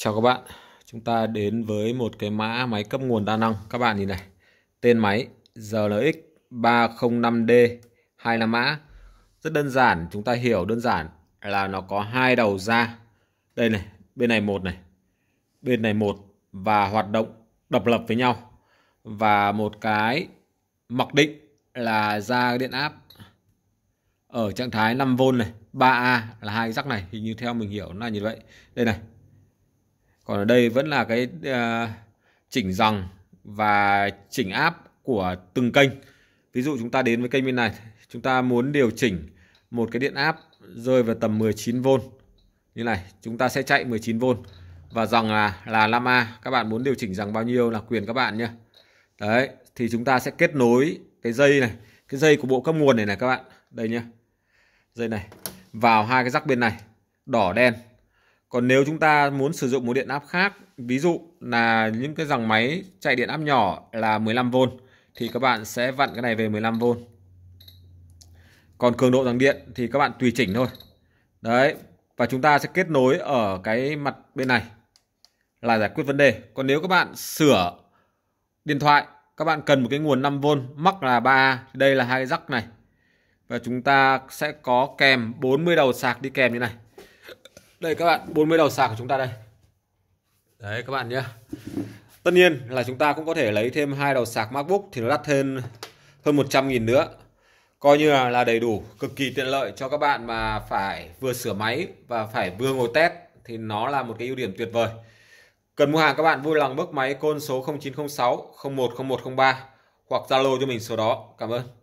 Chào các bạn, chúng ta đến với một cái mã máy cấp nguồn đa năng. Các bạn nhìn này, tên máy RLX 305D, hai là mã. Rất đơn giản, chúng ta hiểu đơn giản là nó có hai đầu ra. Đây này, bên này một này, bên này một và hoạt động độc lập với nhau. Và một cái mặc định là ra điện áp ở trạng thái 5V này, 3A là hai rắc này, hình như theo mình hiểu là như vậy. Đây này, còn ở đây vẫn là cái uh, chỉnh dòng và chỉnh áp của từng kênh ví dụ chúng ta đến với kênh bên này chúng ta muốn điều chỉnh một cái điện áp rơi vào tầm 19V như này chúng ta sẽ chạy 19V và dòng là là 5A các bạn muốn điều chỉnh rằng bao nhiêu là quyền các bạn nhé đấy thì chúng ta sẽ kết nối cái dây này cái dây của bộ cấp nguồn này này các bạn đây nhá dây này vào hai cái rắc bên này đỏ đen còn nếu chúng ta muốn sử dụng một điện áp khác ví dụ là những cái dòng máy chạy điện áp nhỏ là 15V thì các bạn sẽ vặn cái này về 15V còn cường độ dòng điện thì các bạn tùy chỉnh thôi đấy và chúng ta sẽ kết nối ở cái mặt bên này là giải quyết vấn đề còn nếu các bạn sửa điện thoại các bạn cần một cái nguồn 5V mắc là 3A đây là hai cái rắc này và chúng ta sẽ có kèm 40 đầu sạc đi kèm như này đây các bạn 40 đầu sạc của chúng ta đây đấy các bạn nhé tất nhiên là chúng ta cũng có thể lấy thêm hai đầu sạc MacBook thì nó đắt thêm hơn 100.000 nữa coi như là, là đầy đủ cực kỳ tiện lợi cho các bạn mà phải vừa sửa máy và phải vừa ngồi test thì nó là một cái ưu điểm tuyệt vời cần mua hàng các bạn vui lòng bước máy côn số 0906 010103 hoặc Zalo cho mình số đó cảm ơn